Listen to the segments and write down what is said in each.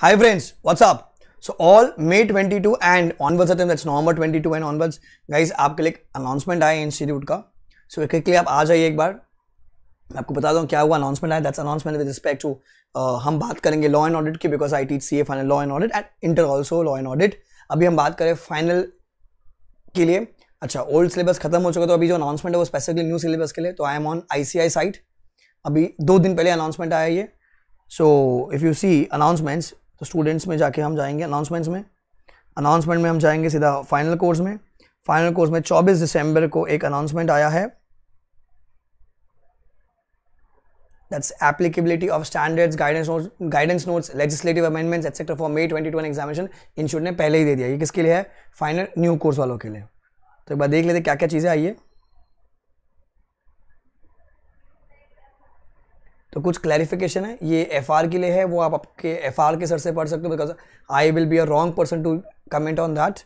Hi friends, what's up? So all May 22 and onwards attempt, that's November 22 and onwards, guys आपके लिए announcement आया institute का सो so, quickly आप आ जाइए एक बार मैं आपको बता दूँ क्या हुआ अनाउंसमेंट आया that's announcement with respect to हम बात करेंगे लॉ एंड ऑडिट की because I teach C A final law and audit and inter also law and audit अभी हम बात करें फाइनल के लिए अच्छा ओल्ड सिलेबस खत्म हो चुका तो अभी जो अनाउंसमेंट है वो स्पेसिफिकली न्यू सिलेबस के लिए तो I am on I C I site अभी दो दिन पहले अनाउंसमेंट आया ये so if you see announcements तो स्टूडेंट्स में जाके हम जाएंगे अनाउंसमेंट्स में अनाउंसमेंट में हम जाएंगे सीधा फाइनल कोर्स में फाइनल कोर्स में 24 दिसंबर को एक अनाउंसमेंट आया है that's applicability of standards guidance guidance notes notes legislative amendments etc for may 2021 examination institute ने पहले ही दे दिया ये किसके लिए है फाइनल न्यू कोर्स वालों के लिए तो एक बार देख लेते क्या क्या चीज़ें आई है तो कुछ क्लैरिफिकेशन है ये एफ के लिए है वो आप आपके एफ के सर से पढ़ सकते हो because I will be a wrong person to comment on that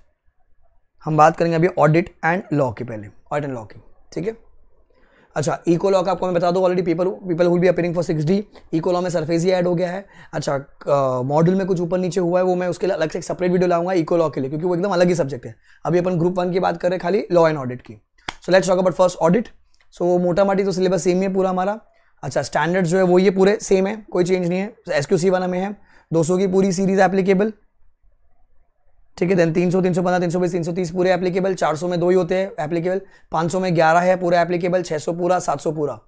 हम बात करेंगे अभी ऑडिट एंड लॉ की पहले ऑडिट एंड लॉ की ठीक है अच्छा इको लॉ का आपको मैं बता दूँ already people people will be appearing for six D eco law में सरफेस ही ऐड हो गया है अच्छा मॉडल में कुछ ऊपर नीचे हुआ है वो मैं उसके लिए अलग से एक सेपरेट वीडियो लाऊंगा इको लॉ के लिए क्योंकि वो एकदम अलग ही सब्जेक्ट है अभी अपन ग्रुप वन की बात कर रहे हैं खाली लॉ एंड ऑडिट की so let's talk about first audit so वो मोटा माटी तो सिलेबस सेम ही है पूरा हमारा अच्छा स्टैंडर्ड जो है वो ये पूरे सेम है कोई चेंज नहीं है एस क्यू सी वन हमें है दो सौ की पूरी सीरीज एप्लीकेबल ठीक है देन तीन सौ तीन सौ पंद्रह तीन सौ बीस तीन सौ तीस पूरे एप्लीकेबल चार सौ में दो ही होते हैं एप्लीकेबल पाँच सौ में ग्यारह है पूरे एप्लीकेबल छः सौ पूरा सात सौ पूरा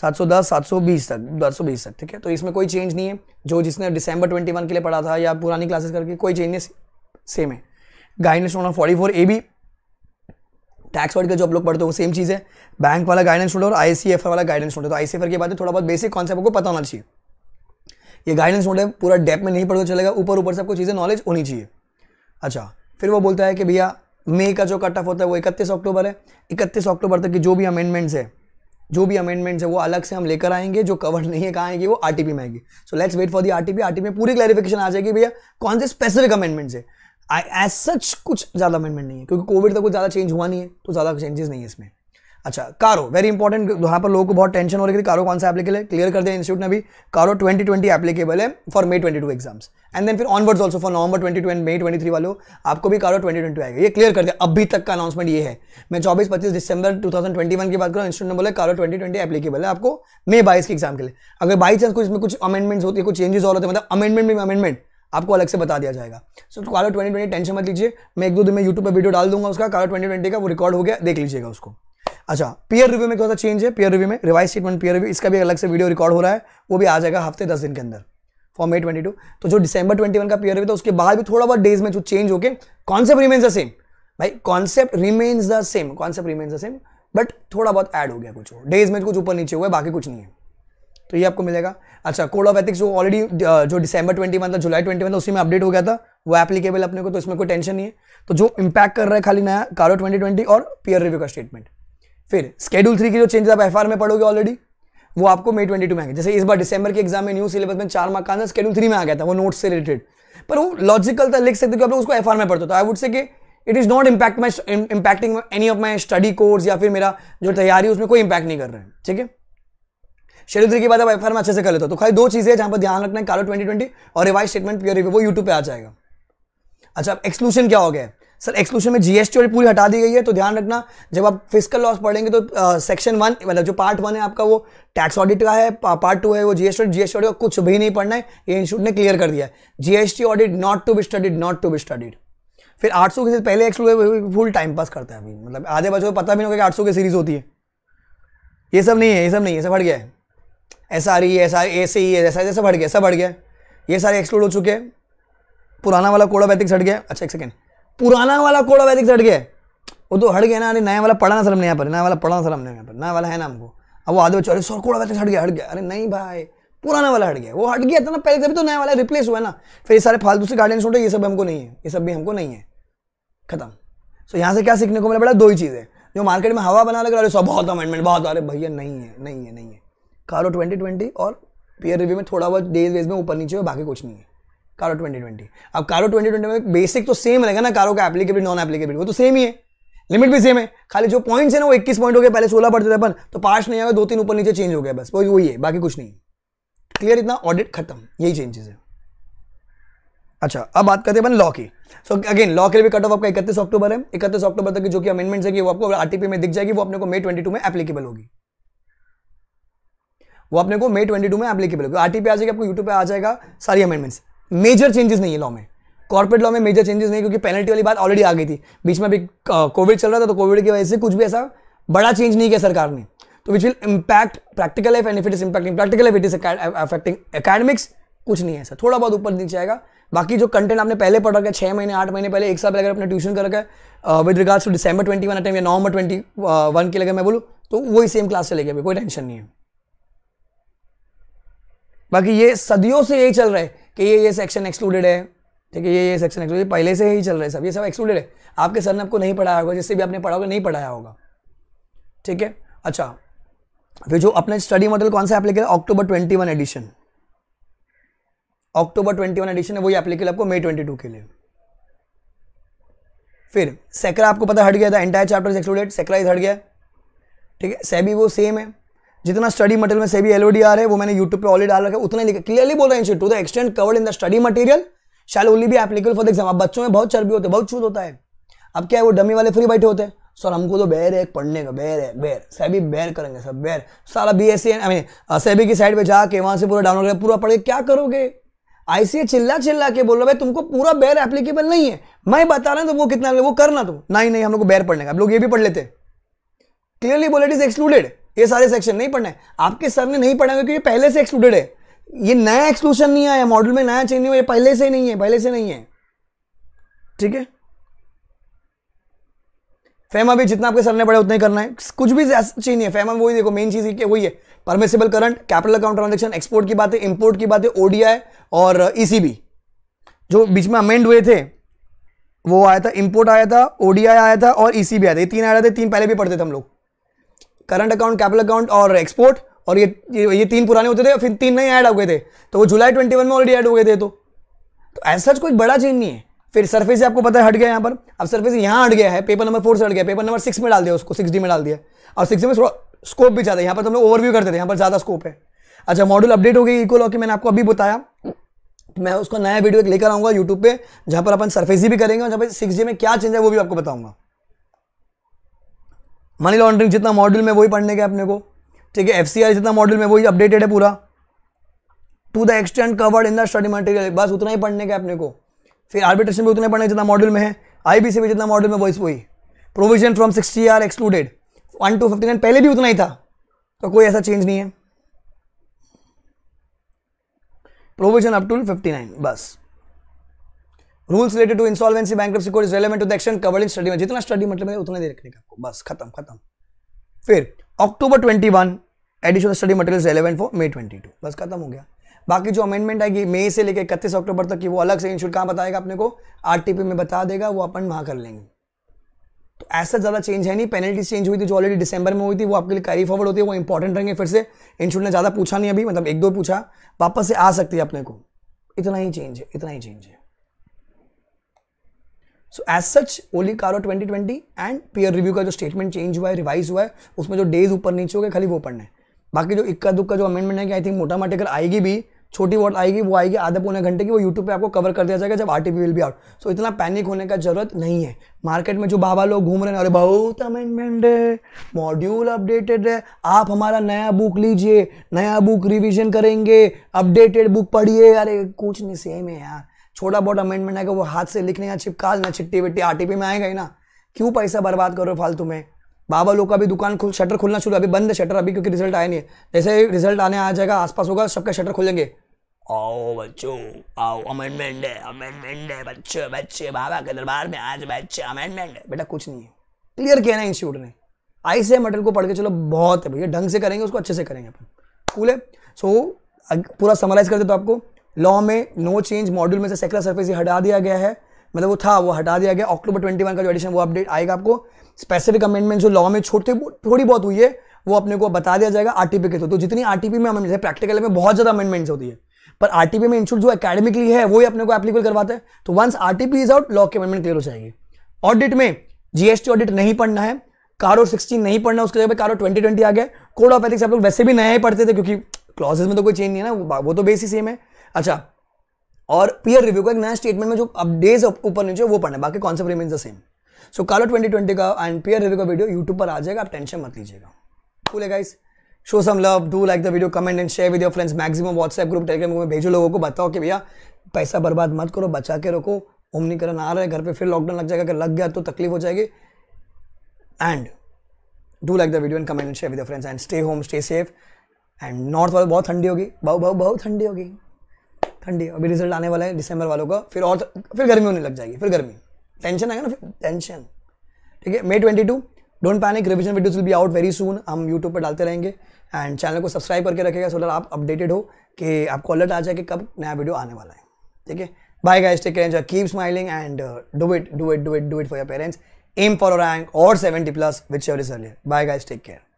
सात सौ दस सात सौ बीस तक दस सौ बीस तक ठीक है तो इसमें कोई चेंज नहीं है जो जिसने डिसंबर ट्वेंटी वन के लिए पढ़ा था या पुरानी क्लासेस करके कोई चेंज नहीं सेम है guidance on forty four A B tax word का जो आप लोग पढ़ते हो सेम चीज़ है बैंक वाला गाइडेंस नोट और आई वाला गाइडेंस नोट है तो आई की बात है थोड़ा बहुत बेसिक कॉन्सेप्ट आपको पता होना चाहिए ये गाइडेंस नोट है पूरा डेप में नहीं पढ़ता तो चलेगा ऊपर ऊपर से आपको चीज़ें नॉलेज होनी चाहिए अच्छा फिर वो बोलता है कि भैया मे का जो कट ऑफ होता है वो इकतीस अक्टूबर है इकतीस अक्टूबर तक की जो भी अमेंडमेंट्स है जो भी अमेंडमेंट्स है वो अलग से हम लेकर आएंगे जो कवर नहीं है कहाँ आएंगे वो आरटीपी में आएगी so let's wait for the RTP RTP में पूरी क्लैरिफिकेशन आ जाएगी भैया कौन से स्पेसिफिक अमेंडमेंट्स है एज सच कुछ ज़्यादा अमेंडमेंट नहीं है क्योंकि कोविड तो कुछ ज़्यादा चेंज हुआ नहीं है तो ज़्यादा चेंजेस नहीं है इसमें अच्छा कारो वेरी इंपॉर्टेंट वहां पर लोगों को बहुत टेंशन हो रही थी कारो कौन सा एप्लीकेबल है क्लियर कर दिया इंस्टीट्यूट ने भी कारो 2020 एप्लीकेबल है for May 22 exams and then फिर onwards also for November 2020 May 23 वालों आपको भी कारो 2020 आएगा ये क्लियर कर दिया अभी तक का अनाउंसमेंट ये है मैं 24 25 दिसंबर 2021 की बात करूँ इंस्टीट्यूट ने बोले कारो 2020 एप्लीकेबल है आपको मे बाईस के एग्जाम के लिए अगर बाई चांस कुछ इसमें कुछ अमेंडमेंट्स होती है कुछ चेंजेस और होते हैं मतलब अमेंडमेंट में अमेंडमेंट आपको अलग से बता दिया जाएगा सो कारो ट्वेंटी ट्वेंटी टेंशन मत लीजिए मैं एक दो दिन में यूट्यूब पर वीडियो डाल दूंगा उसका कारो ट्वेंटी का वो रिकॉर्ड हो गया देख लीजिएगा उसको अच्छा पीयर रिव्यू में क्या चेंज है पीयर रिव्यू में रिवाइज स्टेटमेंट पीयर रिव्यू इसका भी अलग से वीडियो रिकॉर्ड हो रहा है वो भी आ जाएगा हफ्ते दस दिन के अंदर फॉर मे ट्वेंटी टू तो जो डिसंबर ट्वेंटी वन का पीयर रिव्यू था उसके बाद भी थोड़ा बहुत डेज में जो चेंज होकर कॉन्सेप्ट रिमेन्स द सेम भाई concept remains the same concept remains the same but थोड़ा बहुत ऐड हो गया कुछ डेज में कुछ ऊपर नीचे हुआ है बाकी कुछ नहीं है तो ये आपको मिलेगा अच्छा कोड ऑफ एथिक्स वो ऑलरेडी जो डिसंबर ट्वेंटी मतलब जुलाई ट्वेंटी मतलब उसी में अपडेट हो गया था वो एप्लीकेबल अपने को तो इसमें कोई टेंशन नहीं है तो जो इम्पैक्ट कर रहा है खाली नया कारो ट्वेंटी ट्वेंटी और पीयर रिव्यू का स्टेटमेंट फिर स्केड्यूल थ्री की जो चेंजेस आप एफ में पढ़ोगे ऑलरेडी वो आपको मे ट्वेंटी टू में आएंगे जैसे इस बार डिसंबर के एग्जाम में न्यू सिलेबस में चार मार्क आना आंसर स्केड्यूल थ्री में आ गया था वो नोट्स से रिलेटेड पर वो लॉजिकल था लिख सकते आप लोग उसको एफ में पढ़ते तो आई वुड से कि it is not impact my impacting any of my study course या फिर मेरा जो तैयारी उसमें कोई इम्पैक्ट नहीं कर रहा है ठीक है शेड्यूल की बात अब एफ में अच्छे से कर लेता तो खाली दो चीज़ें जहाँ पर ध्यान रखना है कालो ट्वेंटी ट्वेंटी और रिवाइज स्टेटमेंट प्योर रिव्यू वो यूट्यूब पे आ जाएगा अच्छा अब एक्सक्लूशन क्या हो गया सर एक्सक्लूशन में जीएसटी और पूरी हटा दी गई है तो ध्यान रखना जब आप फिजिकल लॉस पढ़ेंगे तो सेक्शन वन मतलब जो पार्ट वन है आपका वो टैक्स ऑडिट का है पार्ट टू है वो जीएसटी जीएसटी का कुछ भी नहीं पढ़ना है ये इंस्टीट्यूट ने क्लियर कर दिया है GST audit not to be studied not to be studied फिर 800 के पहले एक्सक्लूड फुल टाइम पास करता है अभी मतलब आधे बच्चों को पता भी नहीं होगा कि 800 की सीरीज होती है ये सब नहीं है ये सब नहीं है सब हट गया है S R E S R A से ई एस आई जैसे बढ़ गया सब बढ़ गया ये सारे एक्सक्लूड हो चुके हैं पुराना वाला कोड़ा वैथिक्स हट गया अच्छा एक सेकेंड पुराना वाला कोड़ा वैथिक्स हट गया वो तो हट गया ना अरे नया वाला पढ़ा ना सर हमने यहाँ पर नया वाला पढ़ा ना सर हमने यहाँ पर नया वाला है ना हमको अब वो आधे बच्चे अरे सर कोड़ा वैथिक्स हट गया हट गया अरे नहीं भाई पुराना वाला हट गया वो हट गया था ना पहले तभी तो नया वाला रिप्लेस हुआ ना फिर ये सारे फालतू से गार्डन छोटे ये सब हमको नहीं है ये सब भी हमको नहीं है खत्म सो यहाँ से क्या सीखने को मिला बड़ा दो ही चीज़ें जो मार्केट में हवा बना लग रहा है सब बहुत अमेंडमेंट बहुत अरे भैया नहीं है नहीं है नहीं है कारो ट्वेंटी ट्वेंटी और पीयर रिव्यू में थोड़ा बहुत डेज वेज में ऊपर नीचे हो बाकी कुछ नहीं है कारो ट्वेंटी ट्वेंटी अब कारो ट्वेंटी ट्वेंटी में बेसिक तो सेम रहेगा ना कारो का एप्लीकेबल नॉन एप्लीकेबल वो तो सेम ही है लिमिट भी सेम है खाली जो पॉइंट्स है ना वो इक्कीस पॉइंट हो गए पहले सोलह पढ़ते थे अपन तो पांच नहीं आएगा दो तीन ऊपर नीचे चेंज हो गया बस वो वही है बाकी कुछ नहीं क्लियर इतना ऑडिट खत्म यही चेंजेस है अच्छा अब बात करते हैं अपन लॉ की सो अगेन लॉ के लिए भी कट ऑफ आपका इकतीस अक्टूबर है इकतीस अक्टूबर तक की जो कि अमेंडमेंट्स है कि वो आपको आरटीपी में दिख जाएगी वो अपने को मे ट्वेंटी में एप्लीकेबल होगी वो अपने को मई ट्वेंटी में एप्लीकेबल होगी आर पे आ जाएगा आपको यूट्यूब पे आ जाएगा सारी अमेंडमेंट्स मेजर चेंजेस नहीं है लॉ में कॉर्पोरेट लॉ में मेजर चेंजेस नहीं क्योंकि पेनल्टी वाली बात ऑलरेडी आ गई थी बीच में अभी कोविड चल रहा था तो कोविड की वजह से कुछ भी ऐसा बड़ा चेंज नहीं किया सरकार ने तो which will impact practical life and if it is impacting practical life it is affecting academics कुछ नहीं है ऐसा थोड़ा बहुत ऊपर नीचे आएगा बाकी जो कंटेंट आपने पहले पढ़ रखा है छः महीने आठ महीने पहले एक साल पहले अगर अपने ट्यूशन कर रखा है with regards to December twenty one time या नवंबर ट्वेंटी वन के लगे मैं बोलूँ तो वही सेम क्लास चलेगी अभी कोई टेंशन नहीं है बाकी ये सदियों से यही चल रहा है कि ये ये सेक्शन एक्सक्लूडेड है ठीक है ये ये सेक्शन एक्सक्लूडेड पहले से ही चल रहा है सब ये सब एक्सक्लूडेड है आपके सर ने आपको नहीं पढ़ाया होगा जिससे भी आपने पढ़ा होगा नहीं पढ़ाया होगा ठीक है अच्छा फिर जो अपने स्टडी मॉडल कौन सा applicable October twenty one edition October twenty one edition है वही एप्लीकेबल आपको मई ट्वेंटी टू के लिए फिर सेकरा आपको पता हट गया था एंटायर चैप्टर एक्सक्लूडेड सेकरा इज हट गया ठीक है सेबी वो सेम है जितना स्टडी मटेरियल में से भी एलओडी आर है वो मैंने यूट्यूब पे ऑलरेडी डाल रखा है उतना लिखा क्लियरली बोल रहे हैं to the extent covered in the study material shall only भी एप्लीकेबल फॉर एग्जाम आप बच्चों में बहुत चर्बी होते बहुत छूट होता है अब क्या है वो डमी वाले फ्री बैठे होते हैं सर हमको तो बैर है पढ़ने का बैर है बैर सभी बैर करेंगे सब बैर सारा B S C I mean की साइड पर जाके वहाँ से पूरा डाउनलोड करें पूरा पढ़ के क्या करोगे आईसीए चिल्ला चिल्ला के बोल रहा भाई तुमको पूरा बैर एप्लीकेबल नहीं है मैं बता रहा हूँ तो वो कितना वो करना तो नहीं नहीं हम लोग को बैर पढ़ने का आप लोग ये भी पढ़ लेते क्लियरली बोले इट इज एक्सक्लूडेड ये सारे सेक्शन नहीं पढ़ना है आपके सर ने नहीं पढ़ा क्योंकि ये पहले से एक्सक्लूडेड है ये नया एक्सक्लूशन नहीं आया मॉडल में नया चेंज नहीं हुआ ये पहले से नहीं है पहले से नहीं है ठीक है फेमा भी जितना आपके सर ने पढ़े उतना ही करना है कुछ भी चीज नहीं है फेमा वही देखो मेन चीज वही है permissible current capital account transaction export की बात है इंपोर्ट की बात है ओडीआई और ईसीबी uh, जो बीच में अमेंड हुए थे वो आया था इंपोर्ट आया था ओडीआई आया था और ईसीबी आया था ये तीन आया थे तीन पहले भी पढ़ते थे हम लोग करंट अकाउंट कैपिटल अकाउंट और एक्सपोर्ट और ये ये तीन पुराने होते थे और फिर तीन नए ऐड हो गए थे तो वो जुलाई ट्वेंटी वन में ऑलरेडी ऐड हो गए थे तो तो ऐसा कोई बड़ा चीज नहीं है फिर सरफेस आपको पता है हट गया यहाँ पर अब सरफेस यहाँ हट गया है पेपर नंबर फोर से हट गया पेपर नंबर सिक्स में डाल दिया उसको सिक्स में डाल दिया और सिक्स में थोड़ा स्कोप भी ज़्यादा है यहाँ पर तो हम लोग ओवरव्यू करते थे यहाँ पर ज़्यादा स्कोप है अच्छा मॉडल अपडेट हो गई इकोलॉ की मैंने आपको अभी बताया मैं उसका नया वीडियो एक लेकर आऊँगा यूट्यूब पे जहाँ पर अपन सरफेस भी करेंगे और जहाँ पर सिक्स में क्या चेंज है वो भी आपको बताऊँगा मनी लॉन्ड्रिंग जितना मॉड्यूल में वही पढ़ने के अपने को ठीक है एफ जितना मॉड्यूल में वही अपडेटेड है पूरा to the extent covered in the study material बस उतना ही पढ़ने के अपने को फिर आर्बिट्रेशन भी उतना पढ़ने जितना मॉड्यूल में है आई भी जितना मॉड्यूल में वॉइस वही provision from sixty R excluded one two fifty nine पहले भी उतना ही था तो कोई ऐसा चेंज नहीं है provision up to fifty nine बस rules related to insolvency bankruptcy code is relevant to the action covered in study में जितना स्टडी मतलब है उतना दे रखने का आपको बस खत्म खत्म फिर October 21 additional study material relevant for May 22 बस खत्म हो गया बाकी जो अमेंडमेंट आएगी मई से लेकर इकतीस अक्टूबर तक की वो अलग से इंश्योर कहाँ बताएगा अपने को आरटीपी में बता देगा वो अपन वहाँ कर लेंगे तो ऐसा ज़्यादा चेंज है नहीं पेनल्टी चेंज हुई थी जो ऑलरेडी डिसंबर में हुई थी वो आपके लिए कैरी फॉरवर्ड होती है वो इंपॉर्टेंट रहेंगे फिर से इंश्योर ने ज़्यादा पूछा नहीं अभी मतलब एक दो पूछा वापस से आ सकती है अपने को इतना ही चेंज है इतना ही चेंज है सो एज सच ओली कारो 2020 एंड पीयर रिव्यू का जो स्टेटमेंट चेंज हुआ है रिवाइज हुआ है उसमें जो डेज ऊपर नीचे हो गए खाली वो पढ़ना है बाकी जो इक्का दुक्का जो अमेंडमेंट है कि आई थिंक मोटा मोटी अगर आएगी भी छोटी वोट आएगी वो आएगी आधे पौने घंटे की वो यूट्यूब पे आपको कवर कर दिया जाएगा जब R will be out so so, इतना पैनिक होने का जरूरत नहीं है मार्केट में जो बाबा लोग घूम रहे हैं अरे बहुत अमेंडमेंट है मॉड्यूल अपडेटेड है आप हमारा नया बुक लीजिए नया बुक रिविजन करेंगे अपडेटेड बुक पढ़िए अरे कुछ नहीं सेम है यार छोटा बहुत अमेंडमेंट आएगा वो हाथ से लिखने का चिपका ना चिट्टी विट्टी आरटीपी में आएगा ही ना क्यों पैसा बर्बाद करो फालतू में बाबा लोग का भी दुकान खुल शटर खुलना शुरू अभी बंद है शटर अभी क्योंकि रिजल्ट आया नहीं है जैसे रिजल्ट आने आ जाएगा आसपास होगा सबका शटर खुलेंगे आओ बच्चों आओ अमेंडमेंट है अमेंडमेंट है बच्चे बच्चे बाबा के दरबार में आज बच्चे अमेंडमेंट है बेटा कुछ नहीं है क्लियर किया ना इंस्टीट्यूट ने आई से मॉडल को पढ़ के चलो बहुत है भैया ढंग से करेंगे उसको अच्छे से करेंगे अपन कूल है सो पूरा समराइज कर दे तो आपको लॉ में नो चेंज मॉड्यूल में से सेकुलर सर्फेस ये हटा दिया गया है मतलब वो था वो हटा दिया गया अक्टूबर ट्वेंटी वन का जो एडिशन वो अपडेट आएगा आपको स्पेसिफिक अमेंडमेंट जो लॉ में छोटे थोड़ी बहुत हुई है वो अपने को बता दिया जाएगा आरटीपी के थ्रू तो जितनी आरटीपी में हमें प्रैक्टिकल में बहुत ज़्यादा अमेंडमेंट्स होती है पर आरटीपी में इंस्टीट्यूट जो एकेडमिकली है वही अपने को एप्लीकेबल करवाते हैं तो once RTP is out law के अमेंडमेंट क्लियर हो जाएंगे ऑडिट में जीएसटी ऑडिट नहीं पढ़ना है कारो सिक्सटीन नहीं पढ़ना उसके जगह पे कारो ट्वेंटी आ गया कोड ऑफ एथिक्स आप लोग वैसे भी नया ही पढ़ते थे क्योंकि क्लॉजेज में तो कोई चेंज नहीं है ना वो तो बेसिक सेम है अच्छा और पीयर रिव्यू का एक नया स्टेटमेंट में जो अपडेट ऊपर नीचे वो पढ़ना बाकी concept remain the same so CARO 2020 का एंड पीयर रिव्यू का वीडियो यूट्यूब पर आ जाएगा आप टेंशन मत लीजिएगा कूल है guys show some love do like the video comment and share with your friends maximum WhatsApp group Telegram में भेजो लोगों को बताओ कि भैया पैसा बर्बाद मत करो बचा के रखो ओमनीकरण आ रहा है घर पे फिर लॉकडाउन लग जाएगा अगर लग गया तो तकलीफ हो जाएगी and do like the video and comment and share with your friends and stay home stay safe and north वाले बहुत ठंडी होगी बहुत बहुत बहुत ठंडी होगी ठंडी अभी रिजल्ट आने वाला है दिसंबर वालों का फिर और फिर गर्मी होने लग जाएगी फिर गर्मी टेंशन आएगा ना फिर टेंशन ठीक है May twenty two don't panic revision videos will be out very soon हम यूट्यूब पर डालते रहेंगे एंड चैनल को सब्सक्राइब करके रखेगा सो दैट आप अपडेटेड हो कि आपको अलर्ट आ जाए कि कब नया वीडियो आने वाला है ठीक है bye guys take care keep smiling and do it do it do it do it for your parents aim for rank और seventy plus which whichever is earlier bye guys take care